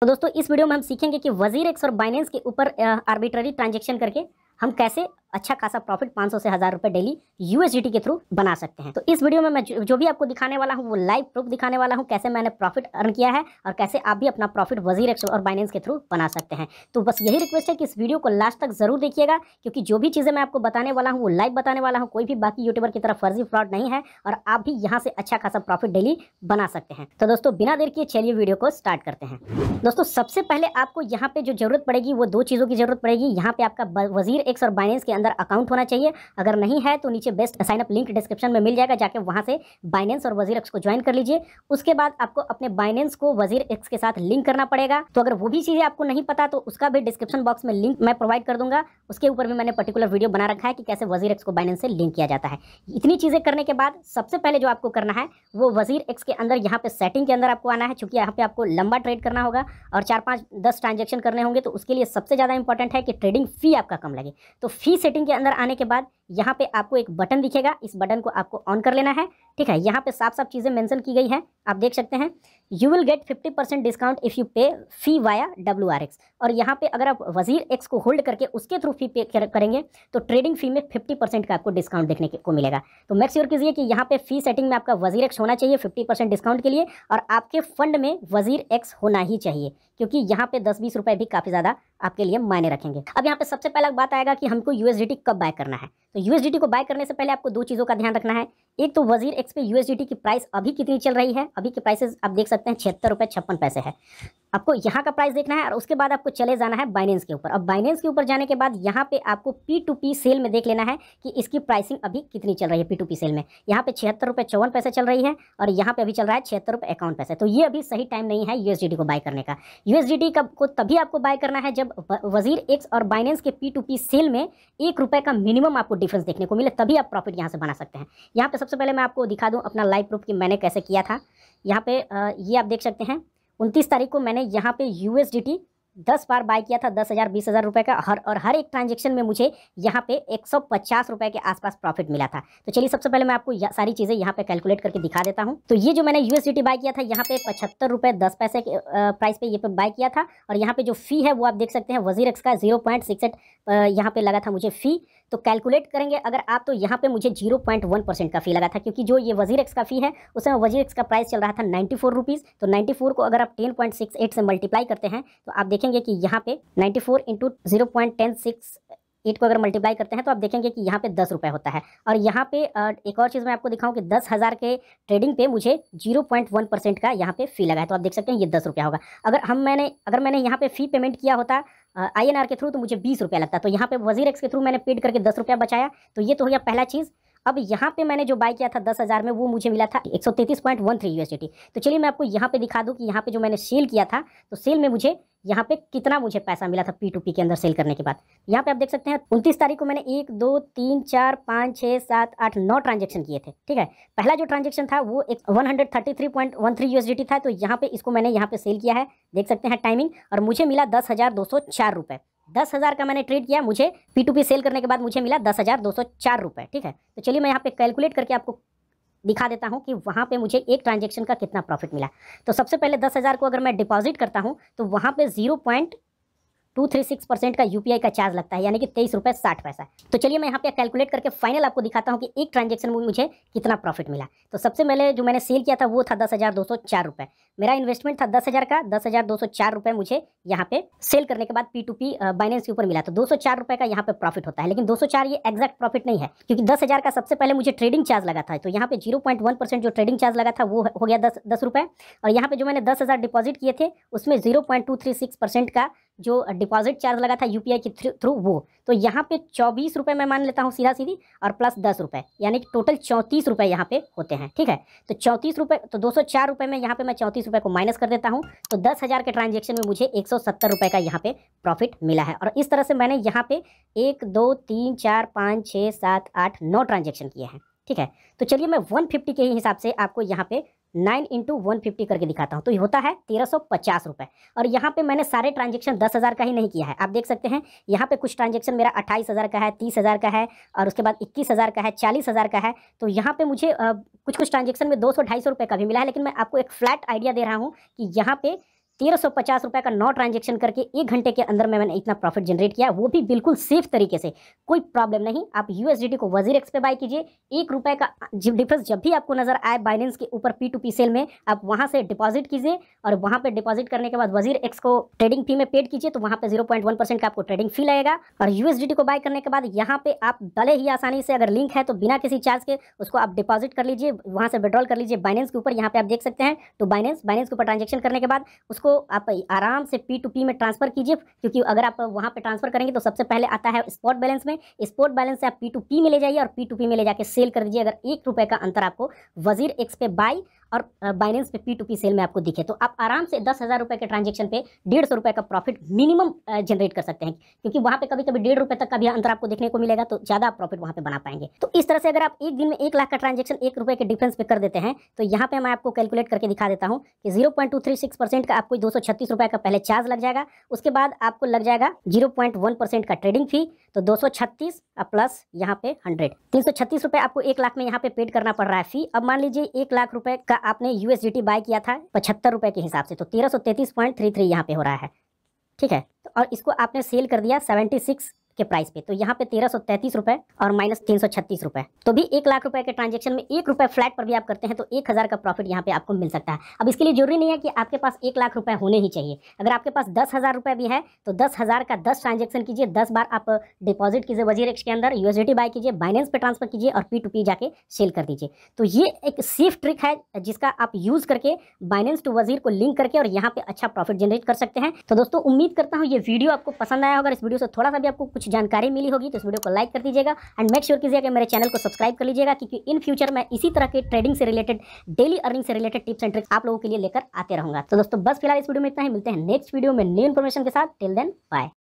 तो दोस्तों इस वीडियो में हम सीखेंगे कि वजीर एक्स और बाइनेंस के ऊपर आर्बिट्ररी ट्रांजेक्शन करके हम कैसे अच्छा खासा प्रॉफिट 500 से हज़ार रुपए डेली यूएसडी के थ्रू बना सकते हैं तो इस वीडियो में मैं जो भी आपको दिखाने वाला हूँ वो लाइव प्रूफ दिखाने वाला हूँ कैसे मैंने प्रॉफिट अर्न किया है और कैसे आप भी अपना प्रॉफिट वजीर और बाइनेंस के थ्रू बना सकते हैं तो बस यही रिक्वेस्ट है कि इस वीडियो को लास्ट तक जरूर देखिएगा क्योंकि जो भी चीज़ें मैं आपको बताने वाला हूँ वो लाइव बताने वाला हूँ कोई भी बाकी यूट्यूबर की तरफ फर्जी फ्रॉड नहीं है और आप भी यहाँ से अच्छा खासा प्रॉफिट डेली बना सकते हैं तो दोस्तों बिना देर के चलिए वीडियो को स्टार्ट करते हैं दोस्तों सबसे पहले आपको यहाँ पे जो जरूरत पड़ेगी वो दो चीज़ों की जरूरत पड़ेगी यहाँ पे आपका वजीर एक्स और बाइनेंस के अंदर अकाउंट होना चाहिए अगर नहीं है तो नीचे बेस्ट साइनअप लिंक डिस्क्रिप्शन में मिल जाएगा जाके वहाँ से बाइनेंस और वजीर एक्स को ज्वाइन कर लीजिए उसके बाद आपको अपने बाइनेंस को वजीर एक्स के साथ लिंक करना पड़ेगा तो अगर वो भी चीज़ें आपको नहीं पता तो उसका भी डिस्क्रिप्शन बॉक्स में लिंक मैं प्रोवाइड कर दूंगा उसके ऊपर भी मैंने पर्टिकुलर वीडियो बना रखा है कि कैसे वजीर एक्स को बाइनेंस से लिंक किया जाता है इतनी चीज़ें करने के बाद सबसे पहले जो आपको करना है वो वजीर एक्स के अंदर यहाँ पे सेटिंग के अंदर आपको आना है चूंकि यहाँ पे आपको लंबा ट्रेड करना होगा और चार पाँच दस ट्रांजेक्शन करने होंगे तो उसके लिए सबसे ज़्यादा इंपॉर्टेंट है कि ट्रेडिंग फी आपका कम लगे तो फी सेटिंग के अंदर आने के बाद यहाँ पे आपको एक बटन दिखेगा इस बटन को आपको ऑन कर लेना है ठीक है यहाँ पे साफ साफ चीज़ें मेंशन की गई हैं आप देख सकते हैं you will get 50 percent discount if you pay fee via W R X और यहाँ पे अगर आप वजीर एक्स को होल्ड करके उसके थ्रू फी पे करेंगे तो ट्रेडिंग फी में 50 परसेंट का आपको डिस्काउंट देखने को मिलेगा तो मेक श्योर कीजिए कि यहाँ पे फी सेटिंग में आपका वजीर एक्स होना चाहिए फिफ्टी परसेंट डिस्काउंट के लिए और आपके फंड में वजीर एक्स होना ही चाहिए क्योंकि यहाँ पे दस बीस रुपये भी काफ़ी ज़्यादा आपके लिए मायने रखेंगे अब यहाँ पे सबसे पहला बात आएगा कि हमको यूएसडीटी कब बाय करना है तो यूएसडीटी को बाय करने से पहले आपको दो चीज़ों का ध्यान रखना है एक तो वजीर एक्स पे यूएसडीटी की प्राइस अभी कितनी चल रही है अभी के प्राइसेस आप देख सकते हैं छिहत्तर रुपये छप्पन पैसे है आपको यहाँ का प्राइस देखना है और उसके बाद आपको चले जाना है बाइनेंस के ऊपर अब बाइनेंस के ऊपर जाने के बाद यहाँ पे आपको पी टू पी सेल में देख लेना है कि इसकी प्राइसिंग अभी कितनी चल रही है पी टू पी सेल में यहाँ पे छिहत्तर रुपये चौवन पैसे चल रही है और यहाँ पे अभी चल रहा है छिहत्तर रुपये अकाउंट पैसे तो ये अभी सही टाइम नहीं है यूएसडीटी को बाय करने का यूएसडी का को तभी आपको बाय करना है जब वजीर एक्स और बाइनेंस के पी टू पी सेल में एक रुपये का मिनिमम आपको डिफरेंस देखने को मिले तभी आप प्रॉफिट यहाँ से बना सकते हैं यहाँ पे सबसे पहले मैं आपको दिखा दूँ अपना लाइव प्रूफ कि मैंने कैसे किया था यहाँ पे ये आप देख सकते हैं उनतीस तारीख को मैंने यहाँ पे यू एस दस बार बाय किया था दस हज़ार बीस हज़ार रुपये का हर और हर एक ट्रांजेक्शन में मुझे यहाँ पे एक सौ पचास रुपये के आसपास प्रॉफिट मिला था तो चलिए सबसे पहले मैं आपको सारी चीज़ें यहाँ पे कैलकुलेट करके दिखा देता हूँ तो ये जो मैंने यू एस बाय किया था यहाँ पे पचहत्तर रुपये दस पैसे के प्राइस पे ये पे बाय किया था और यहाँ पे जो फी है वो आप देख सकते हैं वजीर एक्स का जीरो पॉइंट सिक्स एट पे लगा था मुझे फी तो कैलकुलेट करेंगे अगर आप तो यहाँ पे मुझे 0.1 परसेंट का फ़ी लगा था क्योंकि जो ये वजीर एक्स का फ़ी है उसमें समय वजीर एक्स का प्राइस चल रहा था नाइन्टी फोर रुपीज़ तो नाइन्टी फोर को अगर आप टेन पॉइंट सिक्स एट से मल्टीप्लाई करते हैं तो आप देखेंगे कि यहाँ पे ninety four into zero point ten six eight को अगर मल्टीप्लाई करते हैं तो आप देखेंगे कि यहाँ पे दस रुपये होता है और यहाँ पे एक और चीज़ मैं आपको दिखाऊँ कि दस हज़ार के ट्रेडिंग पे मुझे जीरो पॉइंट वन परसेंट का यहाँ पे फ़ी लगा है तो आप देख सकते हैं ये दस रुपया होगा अगर हम मैंने अगर मैंने यहाँ पे फ़ी पेमेंट किया होता आई के थ्रू तो मुझे बीस रुपया लगता तो यहाँ पे वजीर एक्स के थ्रू मैंने पेड करके दस रुपया बचाया तो ये तो हो गया पहला चीज़ अब यहाँ पे मैंने जो बाय किया था दस हज़ार में वो मुझे मिला था एक सौ तैतीस पॉइंट वन थ्री यूएसडी तो चलिए मैं आपको यहाँ पे दिखा दूँ कि यहाँ पे जो मैंने सेल किया था तो सेल में मुझे यहाँ पे कितना मुझे पैसा मिला था पी टू पी के अंदर सेल करने के बाद यहाँ पे आप देख सकते हैं उनतीस तारीख को मैंने एक दो तीन चार पाँच छः सात आठ नौ ट्रांजेक्शन किए थे ठीक है पहला जो ट्रांजेक्शन था वो एक one hundred thirty three point one three USD था तो यहाँ पे इसको मैंने यहाँ पे सेल किया है देख सकते हैं टाइमिंग और मुझे मिला दस हज़ार दो सौ चार रुपये दस हज़ार का मैंने ट्रेड किया मुझे पी टू पी सेल करने के बाद मुझे मिला दस हज़ार दो सौ चार रुपये ठीक है तो चलिए मैं यहाँ पे कैलकुलेट करके आपको दिखा देता हूँ कि वहाँ पे मुझे एक ट्रांजेक्शन का कितना प्रॉफिट मिला तो सबसे पहले दस हज़ार को अगर मैं डिपॉजिट करता हूँ तो वहाँ पे zero point two three six percent का यूपीआई का चार्ज लगता है यानी कि तेईस रुपये साठ पैसा तो चलिए मैं यहाँ पे कैलकुलेट करके फाइनल आपको दिखाता हूँ कि एक ट्रांजेक्शन में मुझे कितना प्रॉफिट मिला तो सबसे पहले जो मैंने सेल किया था वो था दस हज़ार दो सौ चार रुपये मेरा इन्वेस्टमेंट था दस हज़ार का दस हज़ार दो सौ चार रुपये मुझे यहाँ पे सेल करने के बाद पी टू पी बाइनेंस के ऊपर मिला तो दो सौ चार रुपये का यहाँ पे प्रॉफिट होता है लेकिन दो सौ चार ये एक्जैक्ट प्रॉफिट नहीं है क्योंकि दस हज़ार का सबसे पहले मुझे ट्रेडिंग चार्ज लगा था तो यहाँ पे जीरो पॉइंट वन परसेंट जो ट्रेडिंग चार्ज लगा था वो हो गया दस दस रुपये और यहाँ पे जो मैंने दस हज़ार डिपॉजिट किए थे उसमें zero point two three six percent का जो डिपॉजिट चार्ज लगा था यूपीआई के थ्रू वो तो यहाँ पे चौबीस रुपये मैं मान लेता हूँ सीधा सीधी और प्लस दस रुपये यानी कि टोटल चौंतीस रुपये यहाँ पे होते हैं ठीक है तो चौंतीस रुपये तो दो सौ चार रुपये में यहाँ पे मैं चौंतीस बीस रुपये को माइनस कर देता हूँ तो दस हज़ार के ट्रांजेक्शन में मुझे एक सौ सत्तर रुपये का यहाँ पे प्रॉफिट मिला है और इस तरह से मैंने यहाँ पे एक दो तीन चार पाँच छः सात आठ नौ ट्रांजेक्शन किए हैं ठीक है तो चलिए मैं वन फिफ्टी के हिसाब से आपको यहाँ पे नाइन इंटू वन फिफ्टी करके दिखाता हूँ तो ये होता है तेरह सौ पचास रुपये और यहाँ पे मैंने सारे ट्रांजेक्शन दस हज़ार का ही नहीं किया है आप देख सकते हैं यहाँ पे कुछ ट्रांजेक्शन मेरा अट्ठाईस हज़ार का है तीस हज़ार का है और उसके बाद इक्कीस हज़ार का है चालीस हज़ार का है तो यहाँ पे मुझे आ, कुछ कुछ ट्रांजेक्शन में दो सौ ढाई सौ रुपये का भी मिला है लेकिन मैं आपको एक फ्लैट आइडिया दे रहा हूँ कि यहाँ पे तेरह सौ पचास रुपये का नौ ट्रांजेक्शन करके एक घंटे के अंदर में मैंने इतना प्रॉफिट जनरेट किया वो भी बिल्कुल सेफ तरीके से कोई प्रॉब्लम नहीं आप यूएसडीटी को वजीर एक्स पे बाय कीजिए एक रुपये का डिफरेंस जब भी आपको नजर आए बाइनेंस के ऊपर पी टू पी सेल में आप वहाँ से डिपॉजिट कीजिए और वहाँ पर डिपॉजिट करने के बाद वजीर एक्स को ट्रेडिंग फी में पेड कीजिए तो वहाँ पर जीरो का आपको ट्रेडिंग फी लगेगा और यूएसडीटी को बाय करने के बाद यहाँ पे आप भले ही आसानी से अगर लिंक है तो बिना किसी चार्ज के उसको आप डिपॉजिट कर लीजिए वहाँ से विड्रॉल कर लीजिए बाइनेंस के ऊपर यहाँ पे आप देख सकते हैं तो बाइनेंस बाइनेंस के ऊपर ट्रांजेक्शन करने के बाद उसको इसको आप आराम से पी टू पी में ट्रांसफ़र कीजिए क्योंकि अगर आप वहाँ पर ट्रांसफ़र करेंगे तो सबसे पहले आता है स्पॉट बैलेंस में स्पॉट बैलेंस से आप पी टू पी में ले जाइए और पी टू पी में ले जाके सेल कर दीजिए अगर एक रुपये का अंतर आपको वजीर एक्स पे बाई और बाइनेंस पे पी टू पी सेल में आपको दिखे तो आप आराम से दस हज़ार रुपये के ट्रांजेक्शन पे डेढ़ सौ रुपये का प्रॉफिट मिनिमम जनरेट कर सकते हैं क्योंकि वहाँ पे कभी कभी डेढ़ रुपये तक का भी अंतर आपको देखने को मिलेगा तो ज़्यादा आप प्रॉफिट वहाँ पे बना पाएंगे तो इस तरह से अगर आप एक दिन में एक लाख का ट्रांजेक्शन एक रुपये के डिफ्रेंस पे कर देते हैं तो यहाँ पर मैं आपको कैलकुलेट करके दिखा देता हूँ कि zero point two three six percent का आपको दो सौ छत्तीस रुपये का पहले चार्ज लग जाएगा उसके बाद आपको लग जाएगा जीरो पॉइंट वन परसेंट का ट्रेडिंग फी तो 236 प्लस यहाँ पे 100 तीन सौ छत्तीस रुपए आपको एक लाख में यहाँ पे पेड करना पड़ रहा है फी अब मान लीजिए एक लाख रुपए का आपने यूएसडीटी बाय किया था पचहत्तर रुपए के हिसाब से तो तेरह सौ तैतीस पॉइंट थ्री थ्री यहाँ पे हो रहा है ठीक है तो और इसको आपने सेल कर दिया सेवेंटी सिक्स के प्राइस पे तो यहाँ पे तेरह सौ तैतीस रुपए और माइनस तीन सौ छत्तीस रुपए तो भी एक लाख रुपए के ट्रांजेक्शन में एक रुपए फ्लैट पर भी आप करते हैं तो एक हजार का प्रॉफिट यहाँ पे आपको मिल सकता है अब इसके लिए जरूरी नहीं है कि आपके पास एक लाख रुपए होने ही चाहिए अगर आपके पास दस हजार रुपए भी है तो दस हजार का दस ट्रांजेक्शन कीजिए दस बार आप डिपॉजिट कीजिए वजीर एक्स के अंदर यूएसडी बाय कीजिए बाइनेंस पे ट्रांसफर कीजिए और पी टू पी जाके सेल कर दीजिए तो ये एक सेफ ट्रिक है जिसका आप यूज करके बाइनेंस टू वजीर को लिंक करके और यहाँ पे अच्छा प्रॉफिट जनरेट कर सकते हैं तो दोस्तों उम्मीद करता हूँ ये वीडियो आपको पसंद आया होगा इस वीडियो से थोड़ा सा भी आपको कुछ कुछ जानकारी मिली होगी तो इस वीडियो को लाइक कर दीजिएगा एंड मेक श्योर कीजिएगा कि मेरे चैनल को सब्सक्राइब कर लीजिएगा क्योंकि इन फ्यूचर मैं इसी तरह के ट्रेडिंग से रिलेटेड डेली अर्निंग से रिलेटेड टिप्स एंड ट्रिक्स आप लोगों के लिए लेकर आते रहूंगा तो दोस्तों बस फिलहाल इस वीडियो में इतना ही मिलते हैं नेक्स्ट वीडियो में न्यू इन्फॉर्मेशन के साथ टिल देन बाय